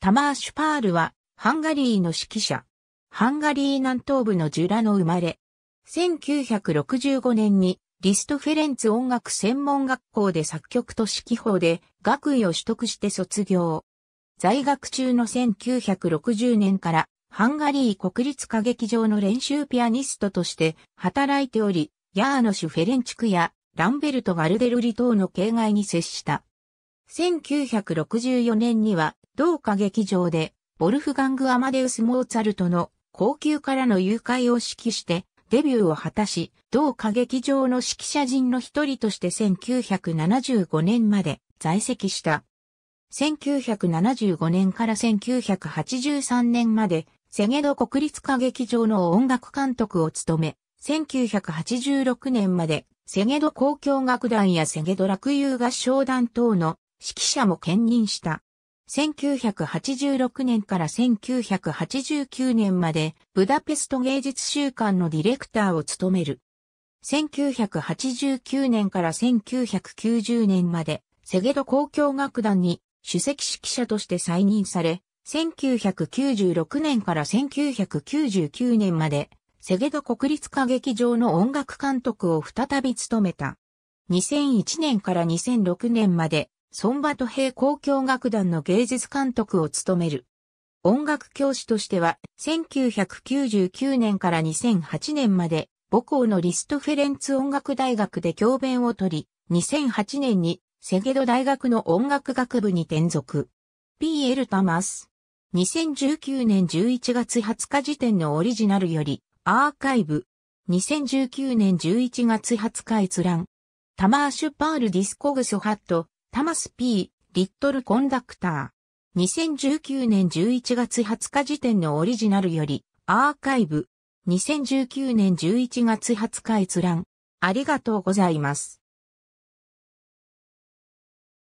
タマーシュパールは、ハンガリーの指揮者。ハンガリー南東部のジュラの生まれ。1965年に、リストフェレンツ音楽専門学校で作曲と指揮法で学位を取得して卒業。在学中の1960年からハンガリー国立歌劇場の練習ピアニストとして働いており、ヤーノシュ・フェレンチクやランベルト・ガルデルリ等の境外に接した。1964年には同歌劇場で、ボルフガング・アマデウス・モーツァルトの高級からの誘拐を指揮して、デビューを果たし、同歌劇場の指揮者陣の一人として1975年まで在籍した。1975年から1983年まで、セゲド国立歌劇場の音楽監督を務め、1986年まで、セゲド公共楽団やセゲド楽友合唱団等の指揮者も兼任した。1986年から1989年までブダペスト芸術週間のディレクターを務める。1989年から1990年までセゲド交響楽団に首席指揮者として再任され、1996年から1999年までセゲド国立歌劇場の音楽監督を再び務めた。2001年から2006年までソバトヘイ交響楽団の芸術監督を務める。音楽教師としては、1999年から2008年まで、母校のリストフェレンツ音楽大学で教鞭を取り、2008年にセゲド大学の音楽学部に転属。P. L. タマス。2019年11月20日時点のオリジナルより、アーカイブ。2019年11月20日閲覧。タマーシュパールディスコグソハット、タマス P、リットルコンダクター。2019年11月20日時点のオリジナルより、アーカイブ。2019年11月20日閲覧。ありがとうございます。